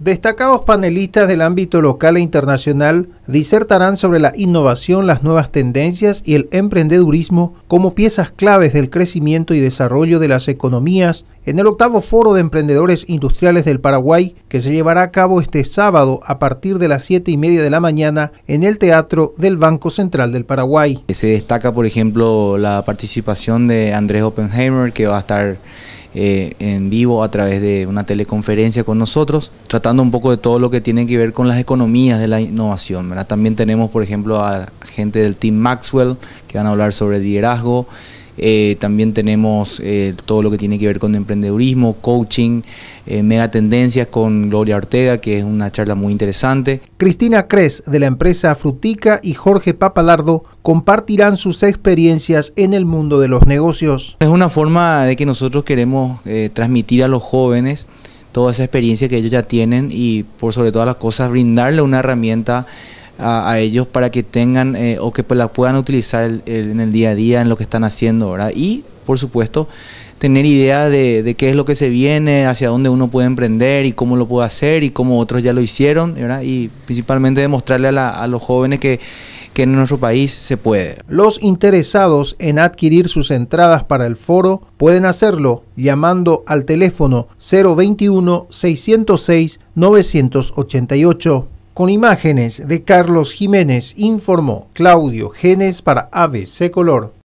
destacados panelistas del ámbito local e internacional disertarán sobre la innovación, las nuevas tendencias y el emprendedurismo como piezas claves del crecimiento y desarrollo de las economías en el octavo Foro de Emprendedores Industriales del Paraguay que se llevará a cabo este sábado a partir de las 7 y media de la mañana en el Teatro del Banco Central del Paraguay. Eh, se destaca, por ejemplo, la participación de Andrés Oppenheimer que va a estar eh, en vivo a través de una teleconferencia con nosotros, tratando un poco de todo lo que tiene que ver con las economías de la innovación. También tenemos, por ejemplo, a gente del Team Maxwell que van a hablar sobre liderazgo. Eh, también tenemos eh, todo lo que tiene que ver con emprendedurismo, coaching, eh, mega tendencias con Gloria Ortega, que es una charla muy interesante. Cristina Cres de la empresa Frutica y Jorge Papalardo compartirán sus experiencias en el mundo de los negocios. Es una forma de que nosotros queremos transmitir a los jóvenes toda esa experiencia que ellos ya tienen y por sobre todas las cosas brindarle una herramienta a, ellos para que tengan eh, o que pues, la puedan utilizar en el día a día, en lo que están haciendo, ahora Y, por supuesto, tener idea de, qué es lo que se viene, hacia dónde uno puede emprender y cómo lo puede hacer y cómo otros ya lo hicieron, Y principalmente demostrarle a, los jóvenes que que en nuestro país se puede. Los interesados en adquirir sus entradas para el foro pueden hacerlo llamando al teléfono 021 606 988. Con imágenes de Carlos Jiménez informó Claudio Genes para ABC Color.